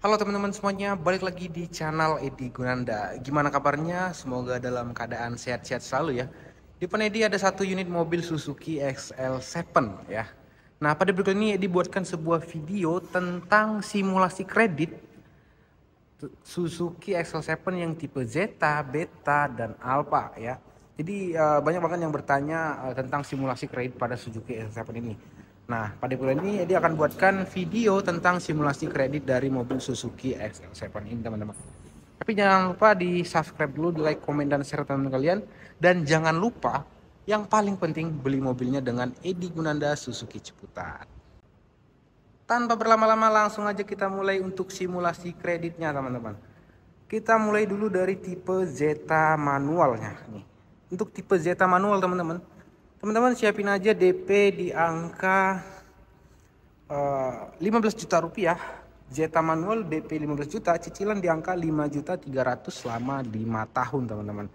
Halo teman-teman semuanya, balik lagi di channel Edi Gunanda. Gimana kabarnya? Semoga dalam keadaan sehat-sehat selalu ya. Di Edi ada satu unit mobil Suzuki XL7 ya. Nah pada berikut ini Edi buatkan sebuah video tentang simulasi kredit Suzuki XL7 yang tipe Zeta, Beta, dan Alpha ya. Jadi eh, banyak banget yang bertanya eh, tentang simulasi kredit pada Suzuki XL7 ini. Nah, pada bulan ini dia akan buatkan video tentang simulasi kredit dari mobil Suzuki XL7 ini, teman-teman. Tapi jangan lupa di subscribe dulu, di like, komen, dan share teman-teman kalian. Dan jangan lupa, yang paling penting beli mobilnya dengan Edi Gunanda Suzuki Ciputat. Tanpa berlama-lama, langsung aja kita mulai untuk simulasi kreditnya, teman-teman. Kita mulai dulu dari tipe Zeta manualnya. Nih, untuk tipe Zeta manual, teman-teman, teman-teman siapin aja DP di angka uh, eh, 15 juta rupiah Zeta manual DP 15 juta cicilan di angka 5 juta 300 selama 5 tahun teman-teman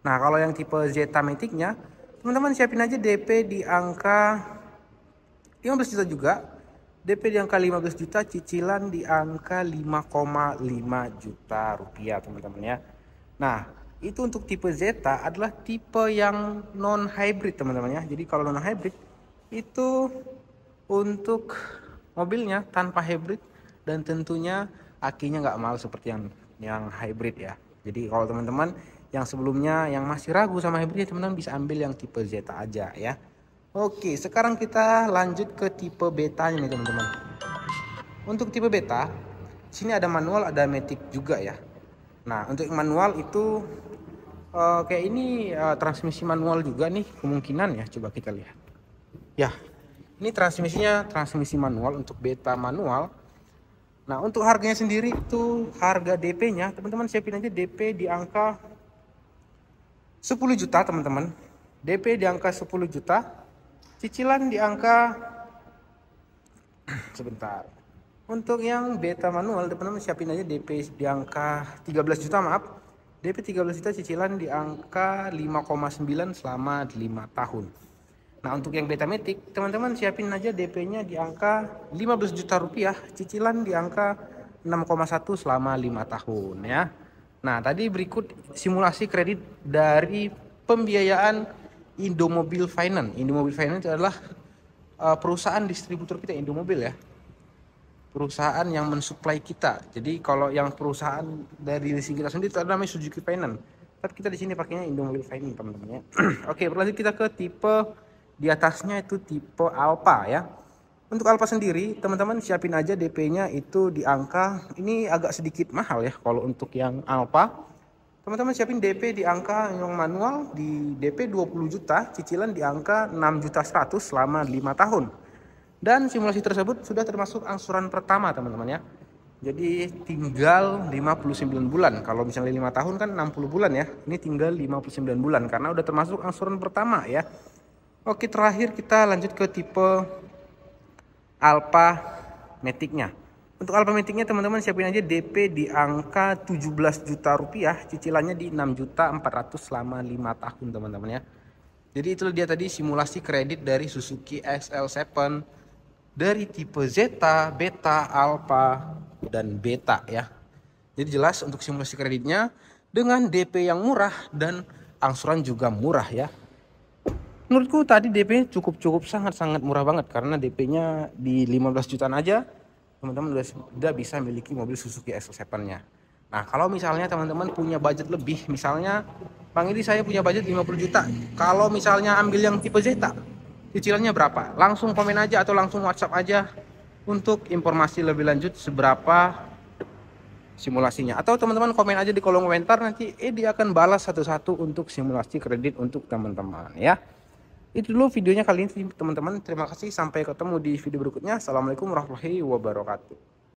nah kalau yang tipe Zeta Maticnya teman-teman siapin aja DP di angka 15 juta juga DP di angka 15 juta cicilan di angka 5,5 juta rupiah teman-teman ya nah itu untuk tipe Zeta adalah tipe yang non hybrid teman-teman ya jadi kalau non hybrid itu untuk mobilnya tanpa hybrid dan tentunya akinya nggak mahal seperti yang yang hybrid ya jadi kalau teman-teman yang sebelumnya yang masih ragu sama hybrid teman-teman bisa ambil yang tipe Zeta aja ya Oke sekarang kita lanjut ke tipe betanya nih teman-teman untuk tipe beta sini ada manual ada matic juga ya Nah untuk manual itu oke eh, ini uh, transmisi manual juga nih kemungkinan ya coba kita lihat ya ini transmisinya transmisi manual untuk beta manual nah untuk harganya sendiri itu harga DP nya teman-teman siapin aja DP di angka 10 juta teman-teman DP di angka 10 juta cicilan di angka sebentar untuk yang beta manual teman-teman siapin aja DP di angka 13 juta maaf DP 13 juta cicilan di angka 5,9 selama 5 tahun. Nah untuk yang Beta Betamatic, teman-teman siapin aja DP-nya di angka 15 juta rupiah, cicilan di angka 6,1 selama 5 tahun ya. Nah tadi berikut simulasi kredit dari pembiayaan Indomobil Finance. Indomobil Finance adalah eh, perusahaan distributor kita Indomobil ya perusahaan yang mensuplai kita. Jadi kalau yang perusahaan dari leasing kita sendiri itu namanya Suzuki Finance. Tapi kita di sini pakainya Indomobil Finance teman-teman ya. Oke, berlanjut kita ke tipe di atasnya itu tipe Alpha ya. Untuk Alpha sendiri, teman-teman siapin aja DP-nya itu di angka ini agak sedikit mahal ya kalau untuk yang Alpha. Teman-teman siapin DP di angka yang manual di DP 20 juta, cicilan di angka 6 juta 100 selama 5 tahun. Dan simulasi tersebut sudah termasuk angsuran pertama teman-teman ya. Jadi tinggal 59 bulan. Kalau misalnya 5 tahun kan 60 bulan ya. Ini tinggal 59 bulan karena udah termasuk angsuran pertama ya. Oke, terakhir kita lanjut ke tipe alpha metiknya. Untuk alpha metiknya teman-teman siapin aja DP di angka 17 juta rupiah, cicilannya di 6 juta 400 selama 5 tahun teman-teman ya. Jadi itulah dia tadi simulasi kredit dari Suzuki XL7 dari tipe zeta, beta, alpha, dan beta ya. Jadi jelas untuk simulasi kreditnya dengan DP yang murah dan angsuran juga murah ya. Menurutku tadi DP cukup-cukup sangat-sangat murah banget karena DP-nya di 15 jutaan aja teman-teman sudah, bisa memiliki mobil Suzuki XL7-nya. Nah, kalau misalnya teman-teman punya budget lebih, misalnya Bang ini saya punya budget 50 juta. Kalau misalnya ambil yang tipe Zeta, cicilannya berapa langsung komen aja atau langsung WhatsApp aja untuk informasi lebih lanjut seberapa simulasinya atau teman-teman komen aja di kolom komentar nanti eh dia akan balas satu-satu untuk simulasi kredit untuk teman-teman ya itu dulu videonya kali ini teman-teman terima kasih sampai ketemu di video berikutnya assalamualaikum warahmatullahi wabarakatuh